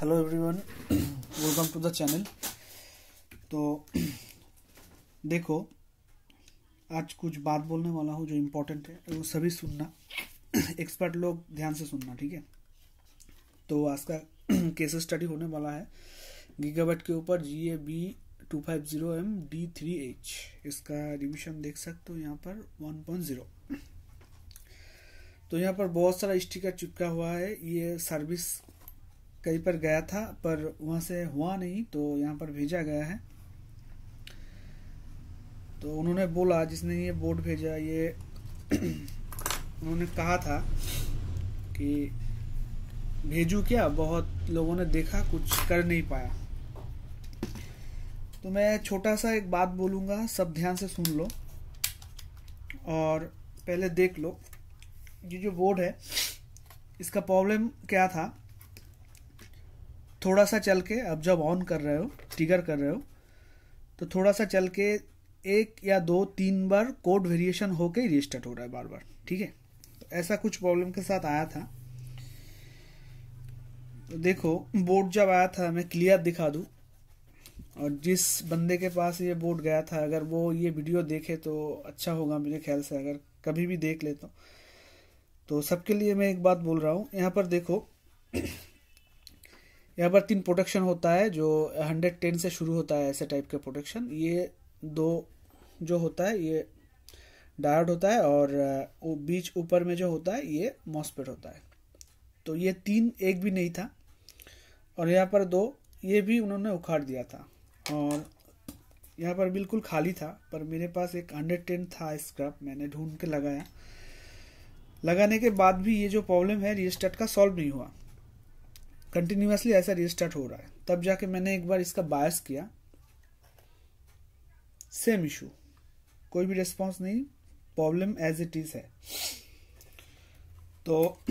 hello everyone welcome to the channel तो देखो आज कुछ बात बोलने वाला हूँ जो इम्पोर्टेंट है वो सभी सुनना एक्सपर्ट लोग ध्यान से सुनना ठीक है तो आज का केस स्टडी होने वाला है गीगाबाइट के ऊपर G A B two five zero M D three H इसका रिविशन देख सकते हो यहाँ पर वन पॉइंट जीरो तो यहाँ पर बहुत सारा स्टिकर चिपका हुआ है ये सर्विस कहीं पर गया था पर वहाँ से हुआ नहीं तो यहाँ पर भेजा गया है तो उन्होंने बोला जिसने ये बोर्ड भेजा ये उन्होंने कहा था कि भेजू क्या बहुत लोगों ने देखा कुछ कर नहीं पाया तो मैं छोटा सा एक बात बोलूँगा सब ध्यान से सुन लो और पहले देख लो ये जो बोर्ड है इसका प्रॉब्लम क्या था थोड़ा सा चल के अब जब ऑन कर रहे हो ट्रिगर कर रहे हो तो थोड़ा सा चल के एक या दो तीन बार कोड वेरिएशन होकर ही रिस्टार्ट हो रहा है बार बार ठीक है तो ऐसा कुछ प्रॉब्लम के साथ आया था तो देखो बोर्ड जब आया था मैं क्लियर दिखा दूँ और जिस बंदे के पास ये बोर्ड गया था अगर वो ये वीडियो देखे तो अच्छा होगा मेरे ख्याल से अगर कभी भी देख लेता हूँ तो सबके लिए मैं एक बात बोल रहा हूँ यहाँ पर देखो यहाँ पर तीन प्रोटेक्शन होता है जो हंड्रेड टेन से शुरू होता है ऐसे टाइप के प्रोटेक्शन ये दो जो होता है ये डायोड होता है और बीच ऊपर में जो होता है ये मॉसपेट होता है तो ये तीन एक भी नहीं था और यहाँ पर दो ये भी उन्होंने उखाड़ दिया था और यहाँ पर बिल्कुल खाली था पर मेरे पास एक हंड्रेड टेन था स्क्रब मैंने ढूंढ के लगाया लगाने के बाद भी ये जो प्रॉब्लम है रिस्टार्ट का सॉल्व नहीं हुआ कंटिन्यूसली ऐसा रिस्टार्ट हो रहा है तब जाके मैंने एक बार इसका बायस किया सेम इशू कोई भी रिस्पॉन्स नहीं प्रॉब्लम एज इट इज़ है तो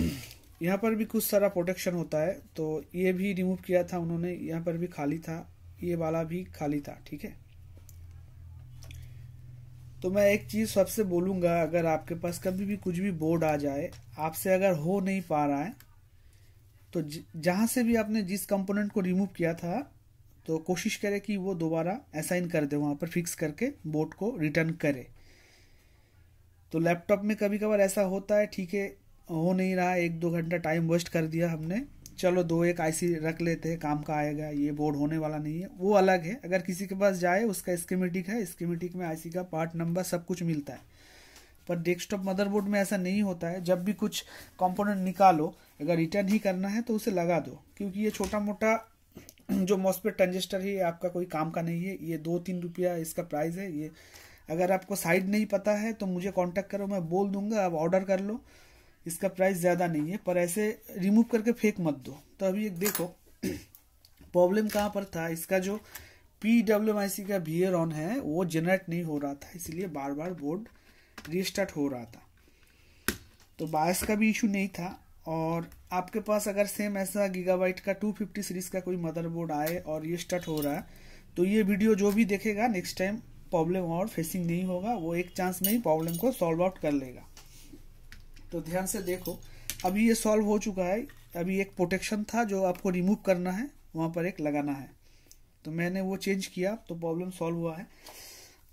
यहाँ पर भी कुछ सारा प्रोटेक्शन होता है तो ये भी रिमूव किया था उन्होंने यहाँ पर भी खाली था ये वाला भी खाली था ठीक है तो मैं एक चीज़ सबसे बोलूंगा अगर आपके पास कभी भी कुछ भी बोर्ड आ जाए आपसे अगर हो नहीं पा रहा है तो जहाँ से भी आपने जिस कंपोनेंट को रिमूव किया था तो कोशिश करें कि वो दोबारा असाइन कर दे वहाँ पर फिक्स करके बोर्ड को रिटर्न करे तो लैपटॉप में कभी कभार ऐसा होता है ठीक है हो नहीं रहा एक दो घंटा टाइम वेस्ट कर दिया हमने चलो दो एक आईसी रख लेते हैं काम का आएगा ये बोर्ड होने वाला नहीं है वो अलग है अगर किसी के पास जाए उसका स्कीमेटिक है स्कीमेटिक में आईसी का पार्ट नंबर सब कुछ मिलता है पर डेस्कटॉप मदरबोर्ड में ऐसा नहीं होता है जब भी कुछ कंपोनेंट निकालो अगर रिटर्न ही करना है तो उसे लगा दो क्योंकि ये छोटा मोटा जो मॉस्पेट ट्रांजिस्टर है ये आपका कोई काम का नहीं है ये दो तीन रुपया इसका प्राइस है ये अगर आपको साइड नहीं पता है तो मुझे कॉन्टेक्ट करो मैं बोल दूंगा आप ऑर्डर कर लो इसका प्राइस ज़्यादा नहीं है पर ऐसे रिमूव करके फेंक मत दो तो अभी एक देखो प्रॉब्लम कहाँ पर था इसका जो पी डब्ल्यू आई सी का वी ऑन है वो जनरेट नहीं हो रहा था इसलिए बार बार बोर्ड रिस्टार्ट हो रहा था तो बायस का भी इशू नहीं था और आपके पास अगर सेम ऐसा गीगाबाइट का 250 सीरीज का कोई मदरबोर्ड आए और स्टार्ट हो रहा है तो ये वीडियो जो भी देखेगा नेक्स्ट टाइम प्रॉब्लम और फेसिंग नहीं होगा वो एक चांस में ही प्रॉब्लम को सॉल्व आउट कर लेगा तो ध्यान से देखो अभी ये सॉल्व हो चुका है अभी एक प्रोटेक्शन था जो आपको रिमूव करना है वहाँ पर एक लगाना है तो मैंने वो चेंज किया तो प्रॉब्लम सॉल्व हुआ है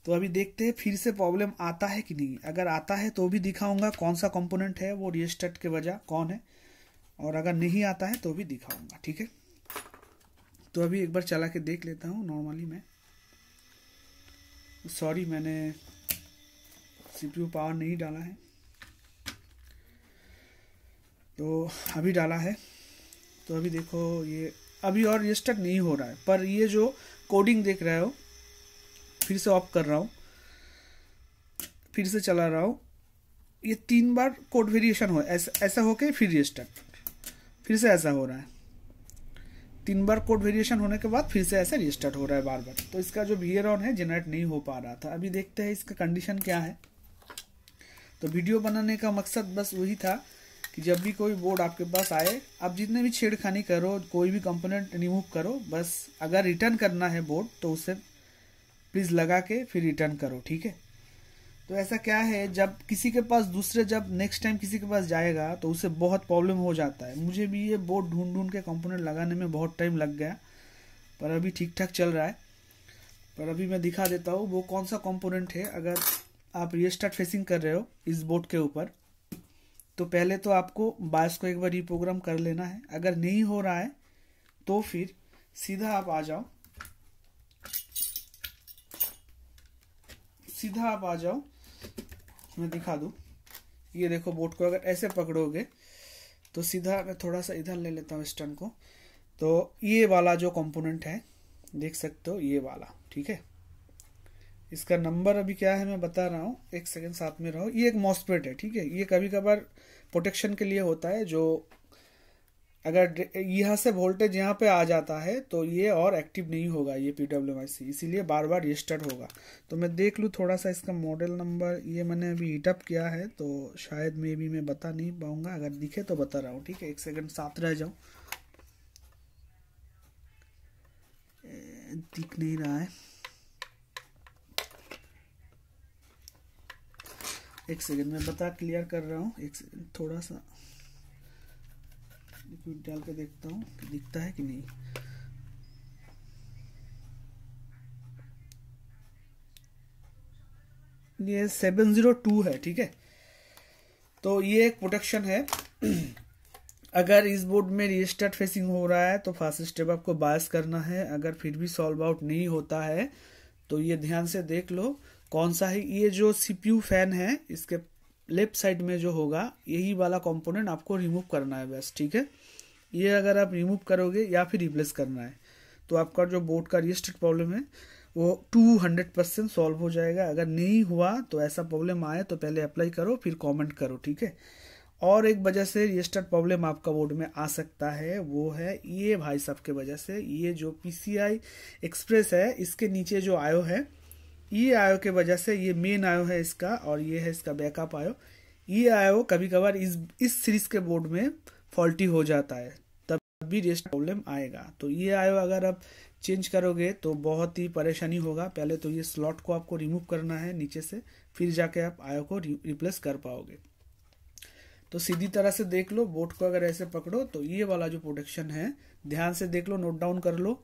तो अभी देखते हैं फिर से प्रॉब्लम आता है कि नहीं अगर आता है तो भी दिखाऊंगा कौन सा कंपोनेंट है वो रिस्टर्ट के वजह कौन है और अगर नहीं आता है तो भी दिखाऊंगा ठीक है तो अभी एक बार चला के देख लेता हूँ नॉर्मली मैं सॉरी मैंने सीपीयू पावर नहीं डाला है तो अभी डाला है तो अभी देखो ये अभी और रजिस्टर नहीं हो रहा है पर ये जो कोडिंग देख रहे हो फिर से ऑफ कर रहा हूँ फिर से चला रहा हूँ ये तीन बार कोड वेरिएशन हो ऐसा ऐसा होके फिर ये स्टार्ट फिर से ऐसा हो रहा है तीन बार कोड वेरिएशन होने के बाद फिर से ऐसा रिस्टार्ट हो रहा है बार बार तो इसका जो बियर ऑन है जनरेट नहीं हो पा रहा था अभी देखते हैं इसका कंडीशन क्या है तो वीडियो बनाने का मकसद बस वही था कि जब भी कोई बोर्ड आपके पास आए आप जितने भी छेड़खानी करो कोई भी कंपोनेंट रिमूव करो बस अगर रिटर्न करना है बोर्ड तो उसे प्लीज़ लगा के फिर रिटर्न करो ठीक है तो ऐसा क्या है जब किसी के पास दूसरे जब नेक्स्ट टाइम किसी के पास जाएगा तो उसे बहुत प्रॉब्लम हो जाता है मुझे भी ये बोर्ड ढूंढ ढूंढ के कंपोनेंट लगाने में बहुत टाइम लग गया पर अभी ठीक ठाक चल रहा है पर अभी मैं दिखा देता हूँ वो कौन सा कंपोनेंट है अगर आप रीस्टार्ट फेसिंग कर रहे हो इस बोर्ड के ऊपर तो पहले तो आपको बायस को एक बार रिप्रोग्राम कर लेना है अगर नहीं हो रहा है तो फिर सीधा आप आ जाओ सीधा आप आ जाओ मैं दिखा दू ये देखो बोट को अगर ऐसे पकड़ोगे तो सीधा मैं थोड़ा सा इधर ले लेता हूँ स्टन को तो ये वाला जो कंपोनेंट है देख सकते हो ये वाला ठीक है इसका नंबर अभी क्या है मैं बता रहा हूँ एक सेकंड साथ में रहो ये एक मॉस्पेट है ठीक है ये कभी कभार प्रोटेक्शन के लिए होता है जो अगर यहाँ से वोल्टेज यहाँ पे आ जाता है तो ये और एक्टिव नहीं होगा ये पी डब्ल्यू सी इसीलिए बार बार रजिस्टर्ड होगा तो मैं देख लूँ थोड़ा सा इसका मॉडल नंबर ये मैंने अभी हीटअप किया है तो शायद मे भी मैं बता नहीं पाऊँगा अगर दिखे तो बता रहा हूँ ठीक है एक सेकंड साथ रह जाऊँ दिख नहीं रहा है एक सेकेंड मैं बता क्लियर कर रहा हूँ एक थोड़ा सा लिक्विड डाल के देखता हूँ तो दिखता है कि नहीं ये सेवन ज़ीरो टू है ठीक है तो ये एक प्रोटेक्शन है अगर इस बोर्ड में रजिस्टर्ड फेसिंग हो रहा है तो फास्ट स्टेप आपको बायस करना है अगर फिर भी सॉल्व आउट नहीं होता है तो ये ध्यान से देख लो कौन सा है ये जो सीपीयू फैन है इसके लेफ्ट साइड में जो होगा यही वाला कंपोनेंट आपको रिमूव करना है बस ठीक है ये अगर आप रिमूव करोगे या फिर रिप्लेस करना है तो आपका जो बोर्ड का रिस्टेड प्रॉब्लम है वो टू हंड्रेड परसेंट सॉल्व हो जाएगा अगर नहीं हुआ तो ऐसा प्रॉब्लम आए तो पहले अप्लाई करो फिर कमेंट करो ठीक है और एक वजह से रजिस्टर्ड प्रॉब्लम आपका बोर्ड में आ सकता है वो है ये भाई साहब के वजह से ये जो पी एक्सप्रेस है इसके नीचे जो आयो है ई e आयो के वजह से ये मेन आयो है इसका और ये है इसका बैकअप आयो ई e आयो कभी कभार इस इस सीरीज के बोर्ड में फॉल्टी हो जाता है तब भी रेस्ट प्रॉब्लम आएगा तो ये आयो अगर आप चेंज करोगे तो बहुत ही परेशानी होगा पहले तो ये स्लॉट को आपको रिमूव करना है नीचे से फिर जाके आप आयो को रिप्लेस कर पाओगे तो सीधी तरह से देख लो बोर्ड को अगर ऐसे पकड़ो तो ये वाला जो प्रोटेक्शन है ध्यान से देख लो नोट डाउन कर लो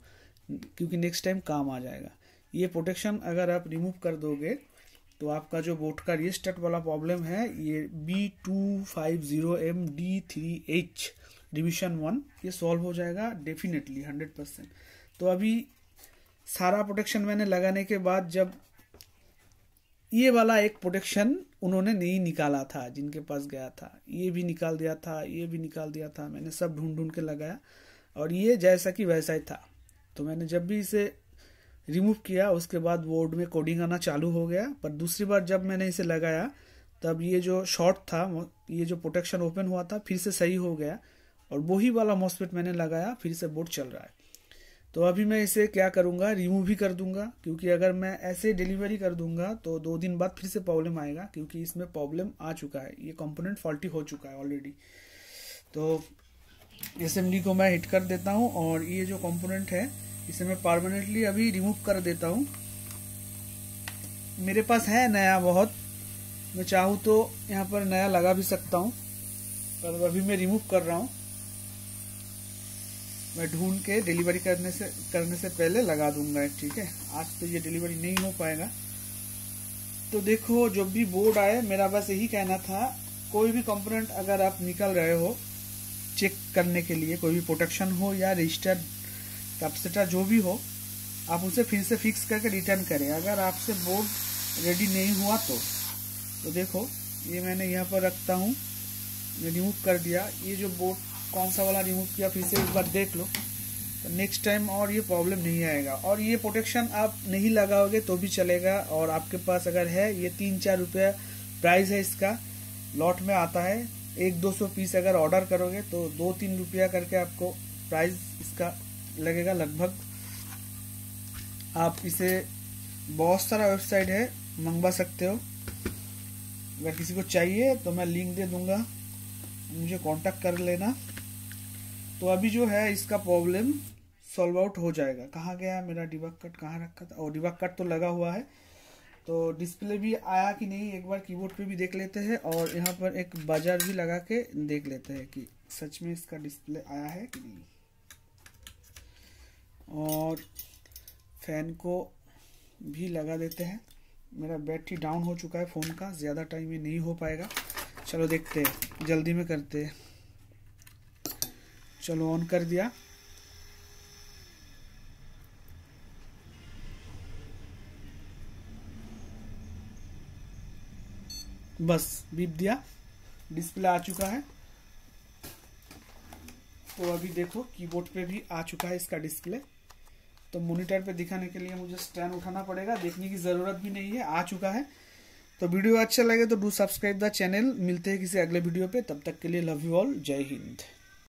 क्योंकि नेक्स्ट टाइम काम आ जाएगा ये प्रोटेक्शन अगर आप रिमूव कर दोगे तो आपका जो बोट का रिस्टार्ट वाला प्रॉब्लम है ये B two five zero M D three H division one ये सॉल्व हो जाएगा डेफिनेटली हंड्रेड परसेंट तो अभी सारा प्रोटेक्शन मैंने लगाने के बाद जब ये वाला एक प्रोटेक्शन उन्होंने नहीं निकाला था जिनके पास गया था ये भी निकाल दिया था ये भी निकाल दिया था मैंने सब ढूंढ ढूंढ के लगाया और ये जैसा कि वैसा ही था तो मैंने जब भी इसे रिमूव किया उसके बाद बोर्ड में कोडिंग आना चालू हो गया पर दूसरी बार जब मैंने इसे लगाया तब ये जो शॉर्ट था ये जो प्रोटेक्शन ओपन हुआ था फिर से सही हो गया और वही वाला मॉसफेट मैंने लगाया फिर से बोर्ड चल रहा है तो अभी मैं इसे क्या करूंगा रिमूव ही कर दूंगा क्योंकि अगर मैं ऐसे डिलीवरी कर दूंगा तो दो दिन बाद फिर से प्रॉब्लम आएगा क्योंकि इसमें प्रॉब्लम आ चुका है ये कंपोनेंट फॉल्टी हो चुका है ऑलरेडी तो एस को मैं हिट कर देता हूँ और ये जो कंपोनेंट है इसे मैं परमानेंटली अभी रिमूव कर देता हूँ मेरे पास है नया बहुत मैं चाहूँ तो यहाँ पर नया लगा भी सकता हूँ पर अभी मैं रिमूव कर रहा हूँ मैं ढूंढ के डिलीवरी करने से करने से पहले लगा दूंगा ठीक है आज तो ये डिलीवरी नहीं हो पाएगा तो देखो जब भी बोर्ड आए मेरा बस यही कहना था कोई भी कंपोनेंट अगर आप निकल रहे हो चेक करने के लिए कोई भी प्रोटेक्शन हो या रजिस्टर कैपेसिटर जो भी हो आप उसे फिर से फिक्स करके रिटर्न करें अगर आपसे बोर्ड रेडी नहीं हुआ तो तो देखो ये मैंने यहाँ पर रखता हूँ रिमूव कर दिया ये जो बोर्ड कौन सा वाला रिमूव किया फिर से एक बार देख लो तो नेक्स्ट टाइम और ये प्रॉब्लम नहीं आएगा और ये प्रोटेक्शन आप नहीं लगाओगे तो भी चलेगा और आपके पास अगर है ये तीन चार रुपया प्राइस है इसका लॉट में आता है एक दो सौ पीस अगर ऑर्डर करोगे तो दो तीन रुपया करके आपको प्राइस इसका लगेगा लगभग आप इसे बहुत सारा वेबसाइट है मंगवा सकते हो अगर किसी को चाहिए तो मैं लिंक दे दूंगा मुझे कांटेक्ट कर लेना तो अभी जो है इसका प्रॉब्लम सॉल्व आउट हो जाएगा कहाँ गया मेरा डिबक कट कहाँ रखा था और डिबक कट तो लगा हुआ है तो डिस्प्ले भी आया कि नहीं एक बार कीबोर्ड पे भी देख लेते हैं और यहाँ पर एक बाजार भी लगा के देख लेते हैं कि सच में इसका डिस्प्ले आया है कि नहीं और फैन को भी लगा देते हैं मेरा बैटरी डाउन हो चुका है फ़ोन का ज़्यादा टाइम में नहीं हो पाएगा चलो देखते हैं जल्दी में करते हैं चलो ऑन कर दिया बस बीप दिया डिस्प्ले आ चुका है तो अभी देखो कीबोर्ड पे भी आ चुका है इसका डिस्प्ले तो मोनिटर पे दिखाने के लिए मुझे स्टैंड उठाना पड़ेगा देखने की ज़रूरत भी नहीं है आ चुका है तो वीडियो अच्छा लगे तो डू सब्सक्राइब द चैनल मिलते हैं किसी अगले वीडियो पे तब तक के लिए लव यू ऑल जय हिंद